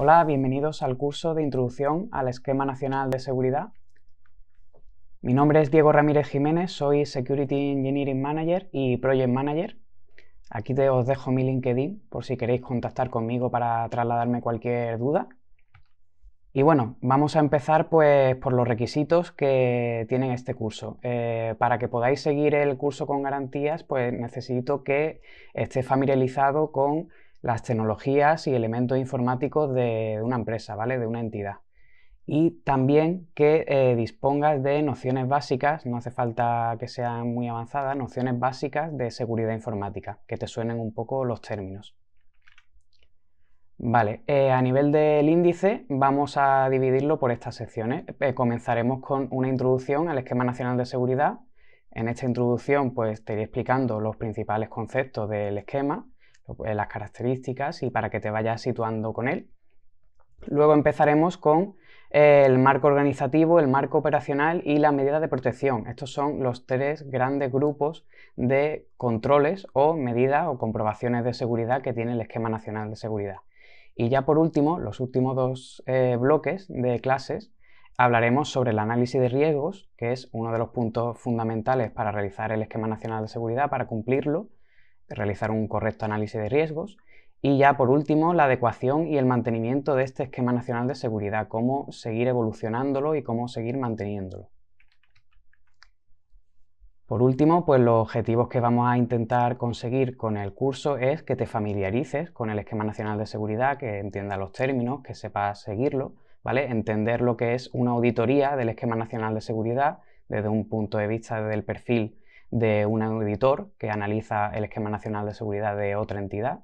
Hola, bienvenidos al curso de Introducción al Esquema Nacional de Seguridad. Mi nombre es Diego Ramírez Jiménez, soy Security Engineering Manager y Project Manager. Aquí te os dejo mi LinkedIn por si queréis contactar conmigo para trasladarme cualquier duda. Y bueno, vamos a empezar pues por los requisitos que tiene este curso. Eh, para que podáis seguir el curso con garantías, pues necesito que esté familiarizado con las tecnologías y elementos informáticos de una empresa, ¿vale? De una entidad. Y también que eh, dispongas de nociones básicas, no hace falta que sean muy avanzadas, nociones básicas de seguridad informática, que te suenen un poco los términos. Vale, eh, a nivel del índice vamos a dividirlo por estas secciones. Eh, comenzaremos con una introducción al Esquema Nacional de Seguridad. En esta introducción pues, te iré explicando los principales conceptos del esquema, eh, las características y para que te vayas situando con él. Luego empezaremos con eh, el marco organizativo, el marco operacional y la medida de protección. Estos son los tres grandes grupos de controles o medidas o comprobaciones de seguridad que tiene el Esquema Nacional de Seguridad. Y ya por último, los últimos dos eh, bloques de clases, hablaremos sobre el análisis de riesgos, que es uno de los puntos fundamentales para realizar el Esquema Nacional de Seguridad, para cumplirlo, realizar un correcto análisis de riesgos y ya por último la adecuación y el mantenimiento de este esquema nacional de seguridad, cómo seguir evolucionándolo y cómo seguir manteniéndolo. Por último, pues los objetivos que vamos a intentar conseguir con el curso es que te familiarices con el esquema nacional de seguridad, que entiendas los términos, que sepas seguirlo, ¿vale? Entender lo que es una auditoría del esquema nacional de seguridad desde un punto de vista del perfil de un auditor que analiza el esquema nacional de seguridad de otra entidad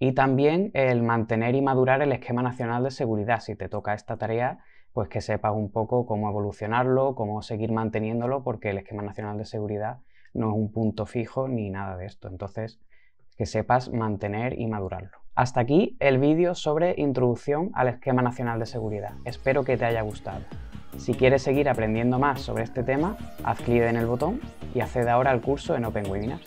y también el mantener y madurar el esquema nacional de seguridad. Si te toca esta tarea, pues que sepas un poco cómo evolucionarlo, cómo seguir manteniéndolo, porque el esquema nacional de seguridad no es un punto fijo ni nada de esto. Entonces, que sepas mantener y madurarlo. Hasta aquí el vídeo sobre introducción al esquema nacional de seguridad. Espero que te haya gustado. Si quieres seguir aprendiendo más sobre este tema, haz clic en el botón y accede ahora al curso en Open Webinar.